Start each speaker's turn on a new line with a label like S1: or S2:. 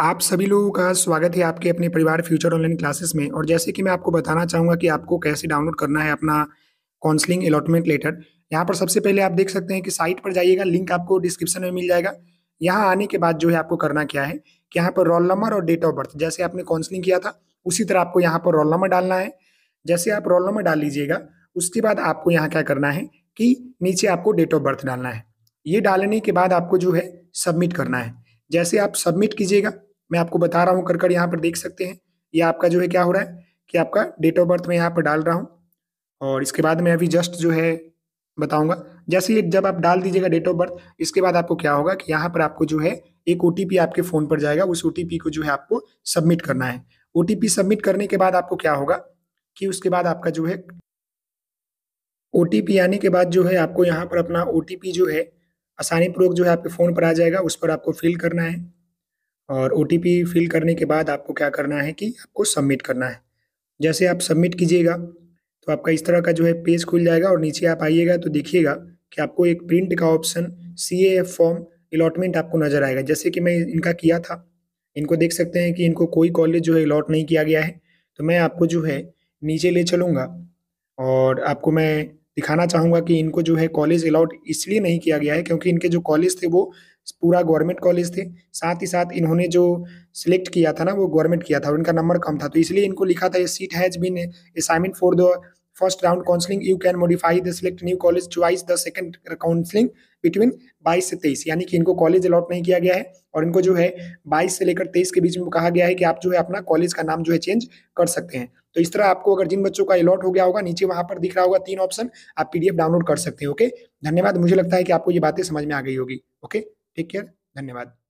S1: आप सभी लोगों का स्वागत है आपके अपने परिवार फ्यूचर ऑनलाइन क्लासेस में और जैसे कि मैं आपको बताना चाहूंगा कि आपको कैसे डाउनलोड करना है अपना काउंसलिंग अलॉटमेंट लेटर यहाँ पर सबसे पहले आप देख सकते हैं कि साइट पर जाइएगा लिंक आपको डिस्क्रिप्शन में मिल जाएगा यहाँ आने के बाद जो है आपको करना क्या है कि यहाँ पर रोल नंबर और डेट ऑफ बर्थ जैसे आपने काउंसलिंग किया था उसी तरह आपको यहाँ पर रोल नंबर डालना है जैसे आप रोल नंबर डाल लीजिएगा उसके बाद आपको यहाँ क्या करना है कि नीचे आपको डेट ऑफ बर्थ डालना है ये डालने के बाद आपको जो है सबमिट करना है जैसे आप सबमिट कीजिएगा मैं आपको बता रहा हूँ कर कर यहाँ पर देख सकते हैं ये आपका जो है क्या हो रहा है कि आपका डेट ऑफ बर्थ मैं यहाँ पर डाल रहा हूँ और इसके बाद मैं अभी जस्ट जो है बताऊंगा जैसे ये जब आप डाल दीजिएगा डेट ऑफ बर्थ इसके बाद आपको क्या होगा कि यहाँ पर आपको जो है एक ओ आपके फ़ोन पर जाएगा उस ओ को जो है आपको सबमिट करना है ओ सबमिट करने के बाद आपको क्या होगा कि उसके बाद आपका जो है ओ आने के बाद जो है आपको यहाँ पर अपना ओ जो है आसानीपूर्वक जो है आपके फ़ोन पर आ जाएगा उस पर आपको फिल करना है और ओ फिल करने के बाद आपको क्या करना है कि आपको सबमिट करना है जैसे आप सबमिट कीजिएगा तो आपका इस तरह का जो है पेज खुल जाएगा और नीचे आप आइएगा तो देखिएगा कि आपको एक प्रिंट का option see a form allotment आपको नज़र आएगा जैसे कि मैं इनका किया था इनको देख सकते हैं कि इनको कोई कॉलेज जो है अलॉट नहीं किया गया है तो मैं आपको जो है नीचे ले चलूँगा और आपको मैं दिखाना चाहूँगा कि इनको जो है कॉलेज अलाउड इसलिए नहीं किया गया है क्योंकि इनके जो कॉलेज थे वो पूरा गवर्नमेंट कॉलेज थे साथ ही साथ इन्होंने जो सिलेक्ट किया था ना वो गवर्नमेंट किया था और इनका नंबर कम था तो इसलिए इनको लिखा था ये seat has been assignment for the first round counseling you can modify the select new college twice the second counseling between 22 से 23 यानी कि इनको कॉलेज अलॉट नहीं किया गया है और इनको जो है 22 से लेकर 23 के बीच में कहा गया है कि आप जो है अपना कॉलेज का नाम जो है चेंज कर सकते हैं तो इस तरह आपको अगर जिन बच्चों का अलॉट हो गया होगा नीचे वहां पर दिख रहा होगा तीन ऑप्शन आप पीडीएफ डाउनलोड कर सकते हैं ओके धन्यवाद मुझे लगता है कि आपको ये बातें समझ में आ गई होगी ओके टेक केयर धन्यवाद